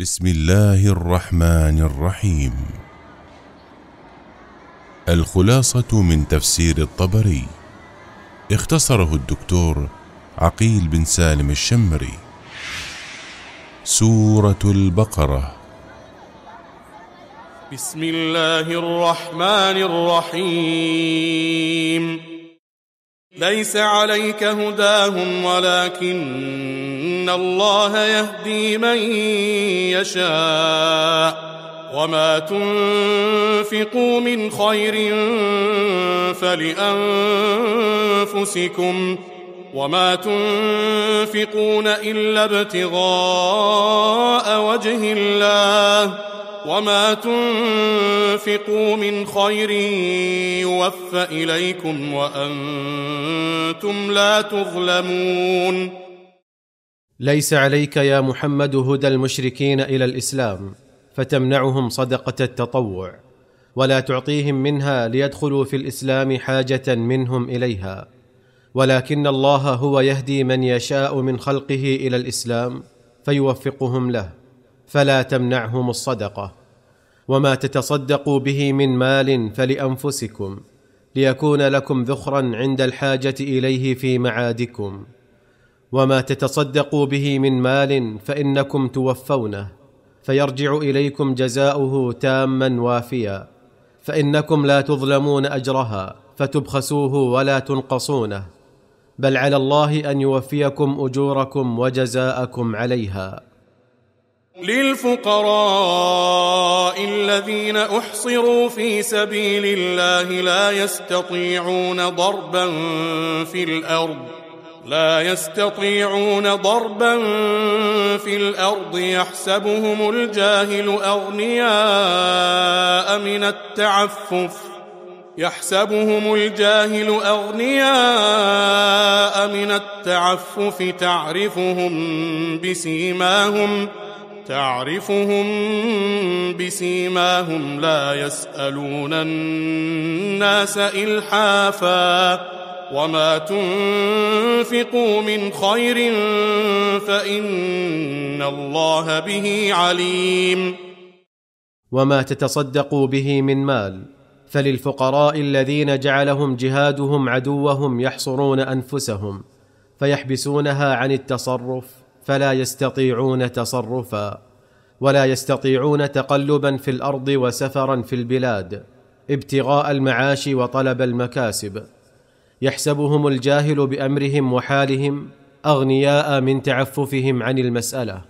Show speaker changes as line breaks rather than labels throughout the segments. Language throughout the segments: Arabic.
بسم الله الرحمن الرحيم الخلاصة من تفسير الطبري اختصره الدكتور عقيل بن سالم الشمري سورة البقرة بسم الله الرحمن الرحيم ليس عليك هداهم ولكن ان الله يهدي من يشاء وما تنفقوا من خير فلانفسكم وما تنفقون الا ابتغاء وجه الله وما تنفقوا من خير يوفى اليكم وانتم لا تظلمون
ليس عليك يا محمد هدى المشركين الى الاسلام فتمنعهم صدقه التطوع ولا تعطيهم منها ليدخلوا في الاسلام حاجه منهم اليها ولكن الله هو يهدي من يشاء من خلقه الى الاسلام فيوفقهم له فلا تمنعهم الصدقه وما تتصدقوا به من مال فلانفسكم ليكون لكم ذخرا عند الحاجه اليه في معادكم وما تتصدقوا به من مال فانكم توفونه فيرجع اليكم جزاؤه تاما وافيا فانكم لا تظلمون اجرها فتبخسوه ولا تنقصونه بل على الله ان يوفيكم اجوركم وجزاءكم عليها
للفقراء الذين احصروا في سبيل الله لا يستطيعون ضربا في الارض لا يستطيعون ضربا في الارض يحسبهم الجاهل اغنياء من التعفف يحسبهم الجاهل اغنياء من التعفف تعرفهم بسيماهم تعرفهم بسيماهم لا يسالون الناس الحافا وما تنفقوا من خير فان الله به عليم
وما تتصدقوا به من مال فللفقراء الذين جعلهم جهادهم عدوهم يحصرون انفسهم فيحبسونها عن التصرف فلا يستطيعون تصرفا ولا يستطيعون تقلبا في الارض وسفرا في البلاد ابتغاء المعاش وطلب المكاسب يحسبهم الجاهل بامرهم وحالهم اغنياء من تعففهم عن المساله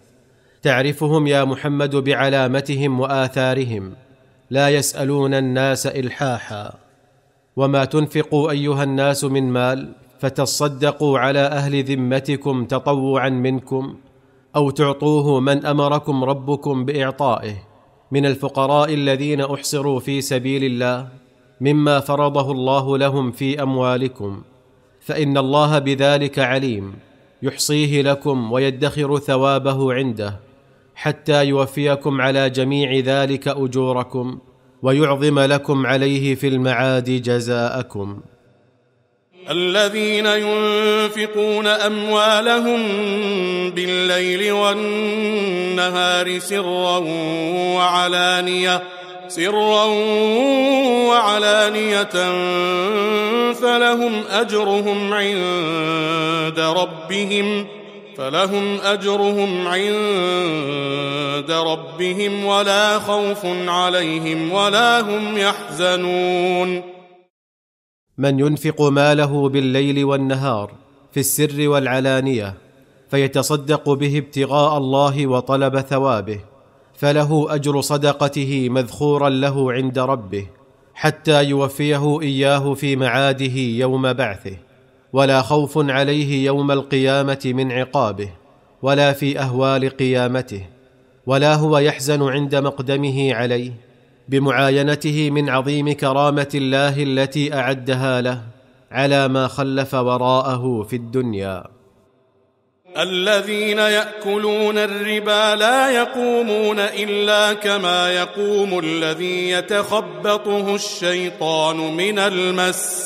تعرفهم يا محمد بعلامتهم واثارهم لا يسالون الناس الحاحا وما تنفقوا ايها الناس من مال فتصدقوا على اهل ذمتكم تطوعا منكم او تعطوه من امركم ربكم باعطائه من الفقراء الذين احصروا في سبيل الله مما فرضه الله لهم في اموالكم فان الله بذلك عليم يحصيه لكم ويدخر ثوابه عنده حتى يوفيكم على جميع ذلك اجوركم ويعظم لكم عليه في المعاد جزاءكم
الذين ينفقون اموالهم بالليل والنهار سرا وعلانيه سرا وعلانية فلهم أجرهم عند ربهم فلهم أجرهم عند ربهم ولا خوف عليهم ولا هم يحزنون
من ينفق ماله بالليل والنهار في السر والعلانية فيتصدق به ابتغاء الله وطلب ثوابه فله اجر صدقته مذخورا له عند ربه حتى يوفيه اياه في معاده يوم بعثه ولا خوف عليه يوم القيامه من عقابه ولا في اهوال قيامته ولا هو يحزن عند مقدمه عليه بمعاينته من عظيم كرامه الله التي اعدها له على ما خلف وراءه في الدنيا
الذين ياكلون الربا لا يقومون الا كما يقوم الذي يتخبطه الشيطان من المس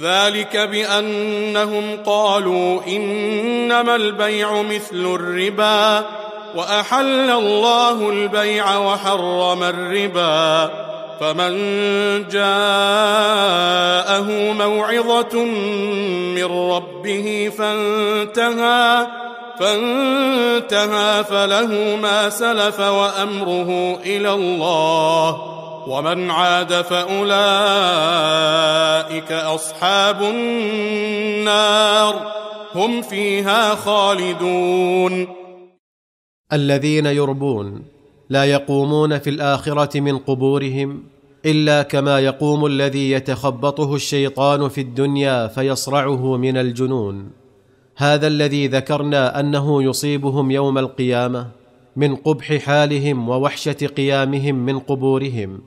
ذلك بانهم قالوا انما البيع مثل الربا واحل الله البيع وحرم الربا فمن جاءه موعظة من ربه فانتهى فانتهى فله ما سلف وأمره إلى الله ومن عاد فأولئك أصحاب النار هم فيها خالدون
الذين يربون لا يقومون في الاخره من قبورهم الا كما يقوم الذي يتخبطه الشيطان في الدنيا فيصرعه من الجنون هذا الذي ذكرنا انه يصيبهم يوم القيامه من قبح حالهم ووحشه قيامهم من قبورهم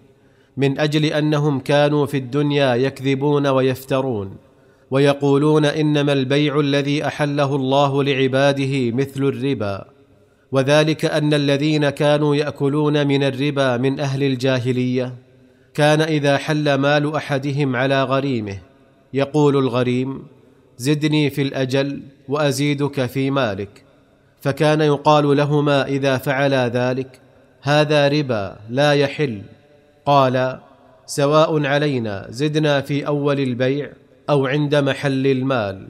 من اجل انهم كانوا في الدنيا يكذبون ويفترون ويقولون انما البيع الذي احله الله لعباده مثل الربا وذلك ان الذين كانوا ياكلون من الربا من اهل الجاهليه كان اذا حل مال احدهم على غريمه يقول الغريم زدني في الاجل وازيدك في مالك فكان يقال لهما اذا فعلا ذلك هذا ربا لا يحل قال سواء علينا زدنا في اول البيع او عند محل المال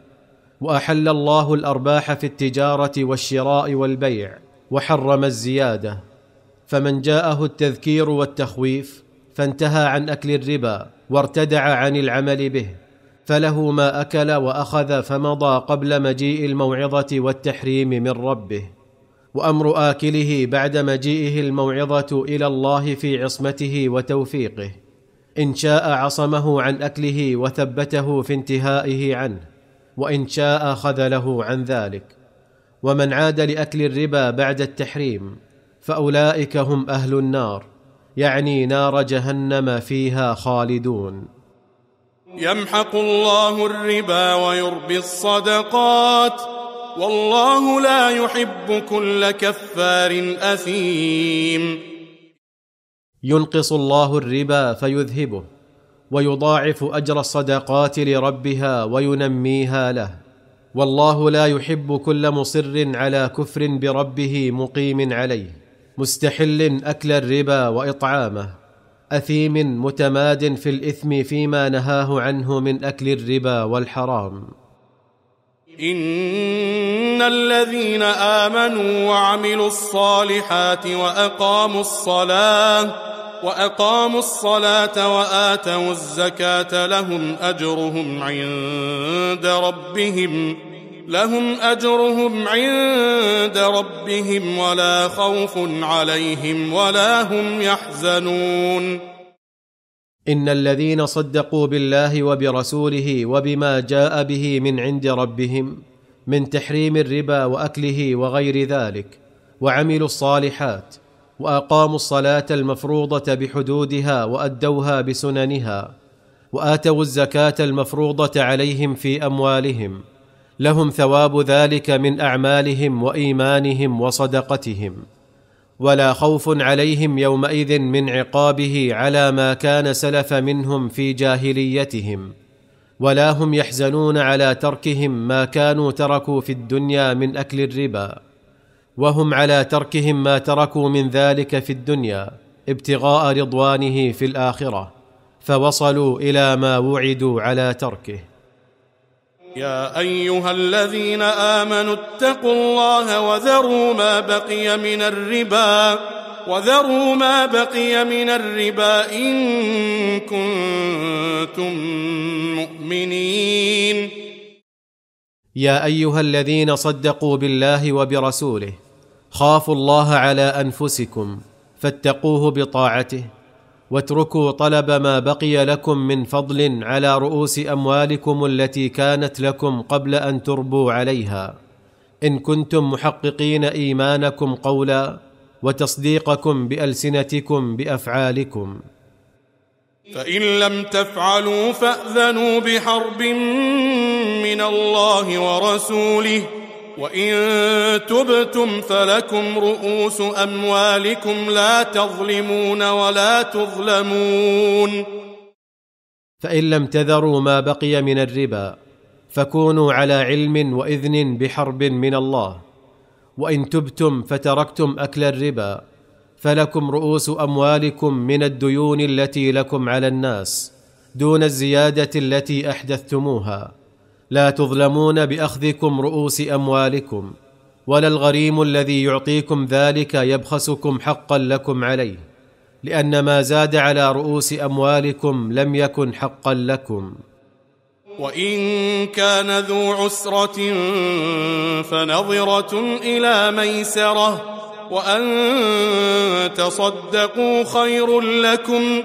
واحل الله الارباح في التجاره والشراء والبيع وحرم الزياده فمن جاءه التذكير والتخويف فانتهى عن اكل الربا وارتدع عن العمل به فله ما اكل واخذ فمضى قبل مجيء الموعظه والتحريم من ربه وامر اكله بعد مجيئه الموعظه الى الله في عصمته وتوفيقه ان شاء عصمه عن اكله وثبته في انتهائه عنه وان شاء خذله عن ذلك ومن عاد لاكل الربا بعد التحريم فاولئك هم اهل النار يعني نار جهنم فيها خالدون
يمحق الله الربا ويربي الصدقات والله لا يحب كل كفار اثيم
ينقص الله الربا فيذهبه ويضاعف اجر الصدقات لربها وينميها له والله لا يحب كل مصر على كفر بربه مقيم عليه مستحل اكل الربا واطعامه اثيم متماد في الاثم فيما نهاه عنه من اكل الربا والحرام
ان الذين امنوا وعملوا الصالحات واقاموا الصلاه وأقاموا الصلاة وآتوا الزكاة لهم أجرهم عند ربهم لهم أجرهم عند ربهم ولا خوف عليهم ولا هم يحزنون
إن الذين صدقوا بالله وبرسوله وبما جاء به من عند ربهم من تحريم الربا وأكله وغير ذلك وعملوا الصالحات واقاموا الصلاه المفروضه بحدودها وادوها بسننها واتوا الزكاه المفروضه عليهم في اموالهم لهم ثواب ذلك من اعمالهم وايمانهم وصدقتهم ولا خوف عليهم يومئذ من عقابه على ما كان سلف منهم في جاهليتهم ولا هم يحزنون على تركهم ما كانوا تركوا في الدنيا من اكل الربا وهم على تركهم ما تركوا من ذلك في الدنيا ابتغاء رضوانه في الاخره فوصلوا الى ما وعدوا على تركه
يا ايها الذين امنوا اتقوا الله وذروا ما بقي من الربا وذروا ما بقي من الربا ان كنتم مؤمنين
يا ايها الذين صدقوا بالله وبرسوله خافوا الله على انفسكم فاتقوه بطاعته واتركوا طلب ما بقي لكم من فضل على رؤوس اموالكم التي كانت لكم قبل ان تربوا عليها ان كنتم محققين ايمانكم قولا وتصديقكم بالسنتكم بافعالكم
فان لم تفعلوا فاذنوا بحرب من الله ورسوله وإن تبتم فلكم رؤوس أموالكم لا تظلمون ولا تظلمون
فإن لم تذروا ما بقي من الربا فكونوا على علم وإذن بحرب من الله وإن تبتم فتركتم أكل الربا فلكم رؤوس أموالكم من الديون التي لكم على الناس دون الزيادة التي أحدثتموها لا تظلمون باخذكم رؤوس اموالكم ولا الغريم الذي يعطيكم ذلك يبخسكم حقا لكم عليه لان ما زاد على رؤوس اموالكم لم يكن حقا لكم
وان كان ذو عسره فنظره الى ميسره وان تصدقوا خير لكم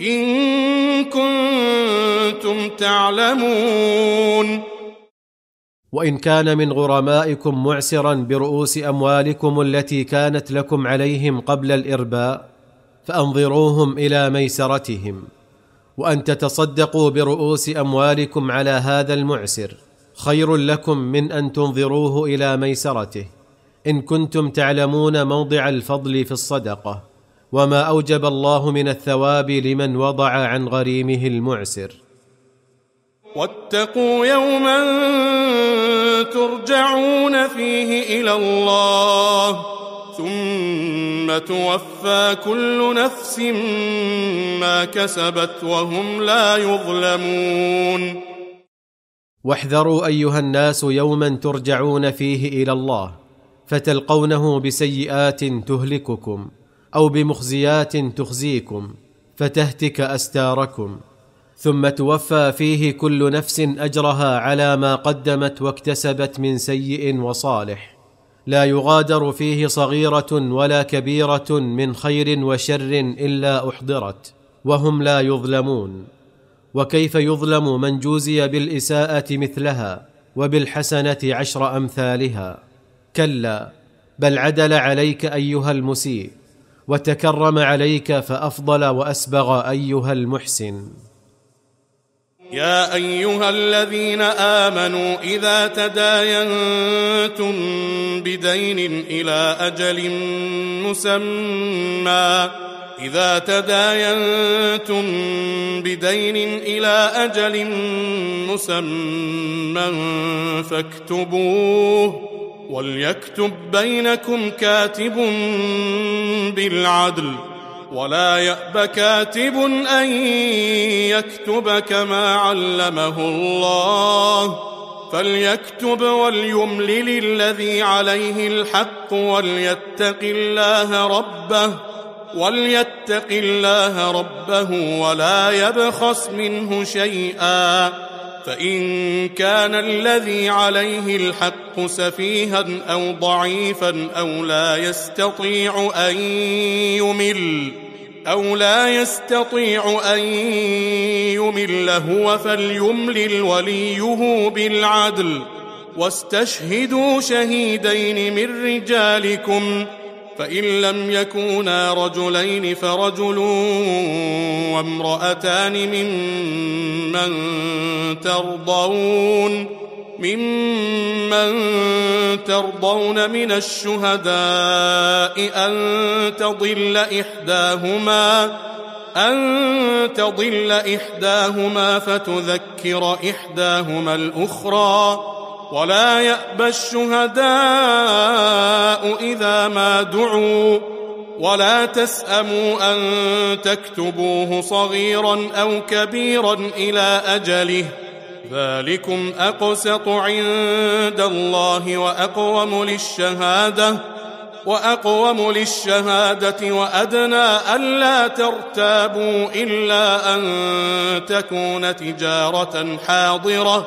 إن كنتم تعلمون وإن
كان من غرمائكم معسرا برؤوس أموالكم التي كانت لكم عليهم قبل الإرباء فأنظروهم إلى ميسرتهم وأن تتصدقوا برؤوس أموالكم على هذا المعسر خير لكم من أن تنظروه إلى ميسرته إن كنتم تعلمون موضع الفضل في الصدقة وما اوجب الله من الثواب لمن وضع عن غريمه
المعسر واتقوا يوما ترجعون فيه الى الله ثم توفى كل نفس ما كسبت وهم لا يظلمون
واحذروا ايها الناس يوما ترجعون فيه الى الله فتلقونه بسيئات تهلككم او بمخزيات تخزيكم فتهتك استاركم ثم توفى فيه كل نفس اجرها على ما قدمت واكتسبت من سيء وصالح لا يغادر فيه صغيره ولا كبيره من خير وشر الا احضرت وهم لا يظلمون وكيف يظلم من جوزي بالاساءه مثلها وبالحسنه عشر امثالها كلا بل عدل عليك ايها المسيء وتكرم عليك فافضل واسبغ ايها المحسن
يا ايها الذين امنوا اذا تداينتم بدين الى اجل مسمى اذا تداينتم بدين الى اجل مسمى فاكتبوه وليكتب بينكم كاتب بالعدل ولا ياب كاتب ان يكتب كما علمه الله فليكتب وليملل الذي عليه الحق وليتق الله ربه وليتق الله ربه ولا يبخس منه شيئا فإن كان الذي عليه الحق سفيها أو ضعيفا أو لا يستطيع أن يمل أو لا يستطيع أن يمل هو فليملل وليه بالعدل واستشهدوا شهيدين من رجالكم ۖ فإن لم يكونا رجلين فرجل وامرأتان ممن ترضون ممن ترضون من الشهداء أن تضل إحداهما أن تضل إحداهما فتذكر إحداهما الأخرى ولا يأبى الشهداء إذا ما دعوا ولا تسأموا أن تكتبوه صغيرا أو كبيرا إلى أجله ذلكم أقسط عند الله وأقوم للشهادة وأقوم للشهادة وأدنى ألا ترتابوا إلا أن تكون تجارة حاضرة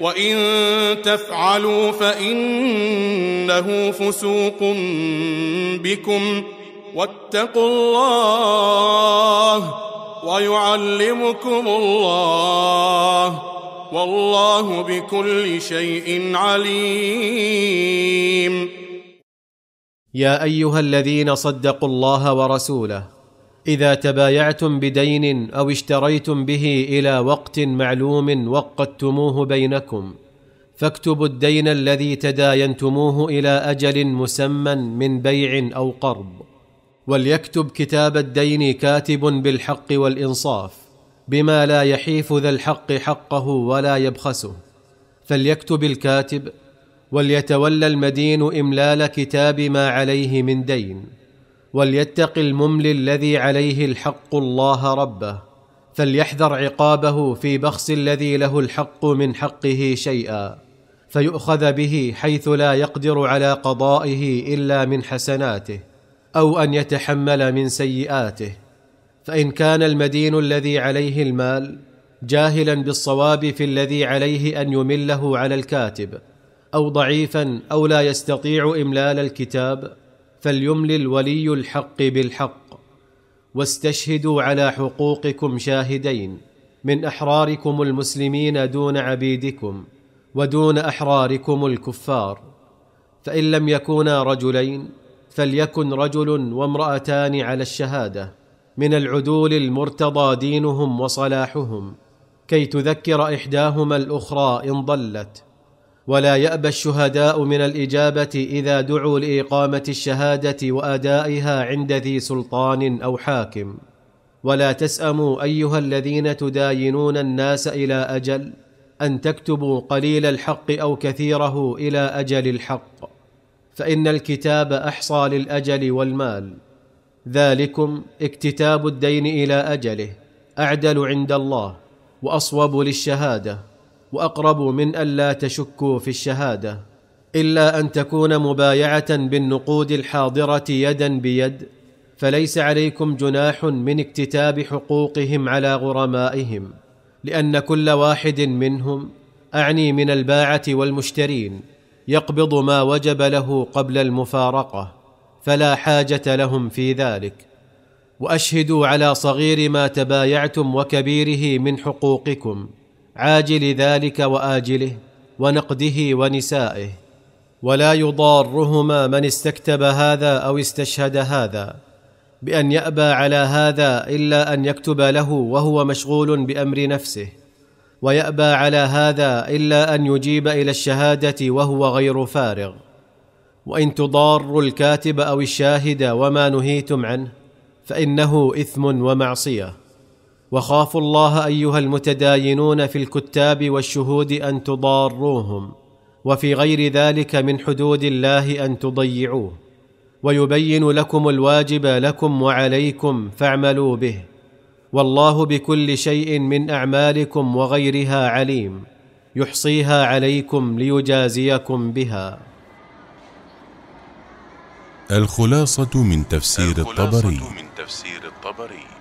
وان تفعلوا فانه فسوق بكم واتقوا الله ويعلمكم الله والله بكل شيء عليم
يا ايها الذين صدقوا الله ورسوله اذا تبايعتم بدين او اشتريتم به الى وقت معلوم وقدتموه بينكم فاكتبوا الدين الذي تداينتموه الى اجل مسمى من بيع او قرض وليكتب كتاب الدين كاتب بالحق والانصاف بما لا يحيف ذا الحق حقه ولا يبخسه فليكتب الكاتب وليتولى المدين املال كتاب ما عليه من دين وليتق المملي الذي عليه الحق الله ربه فليحذر عقابه في بخس الذي له الحق من حقه شيئا فيؤخذ به حيث لا يقدر على قضائه الا من حسناته او ان يتحمل من سيئاته فان كان المدين الذي عليه المال جاهلا بالصواب في الذي عليه ان يمله على الكاتب او ضعيفا او لا يستطيع املال الكتاب فليملي الولي الحق بالحق واستشهدوا على حقوقكم شاهدين من احراركم المسلمين دون عبيدكم ودون احراركم الكفار فان لم يكونا رجلين فليكن رجل وامراتان على الشهاده من العدول المرتضى دينهم وصلاحهم كي تذكر احداهما الاخرى ان ضلت ولا يابى الشهداء من الاجابه اذا دعوا لاقامه الشهاده وادائها عند ذي سلطان او حاكم ولا تساموا ايها الذين تداينون الناس الى اجل ان تكتبوا قليل الحق او كثيره الى اجل الحق فان الكتاب احصى للاجل والمال ذلكم اكتتاب الدين الى اجله اعدل عند الله واصوب للشهاده واقرب من الا تشكوا في الشهاده الا ان تكون مبايعه بالنقود الحاضره يدا بيد فليس عليكم جناح من اكتتاب حقوقهم على غرمائهم لان كل واحد منهم اعني من الباعه والمشترين يقبض ما وجب له قبل المفارقه فلا حاجه لهم في ذلك واشهدوا على صغير ما تبايعتم وكبيره من حقوقكم عاجل ذلك واجله ونقده ونسائه ولا يضارهما من استكتب هذا او استشهد هذا بان يابى على هذا الا ان يكتب له وهو مشغول بامر نفسه ويابى على هذا الا ان يجيب الى الشهاده وهو غير فارغ وان تضاروا الكاتب او الشاهد وما نهيتم عنه فانه اثم ومعصيه وخافوا الله ايها المتداينون في الكتاب والشهود ان تضاروهم وفي غير ذلك من حدود الله ان تضيعوه ويبين لكم الواجب لكم وعليكم فاعملوا به والله بكل شيء من اعمالكم وغيرها عليم يحصيها عليكم ليجازيكم بها
الخلاصه من تفسير الطبري, الخلاصة من تفسير الطبري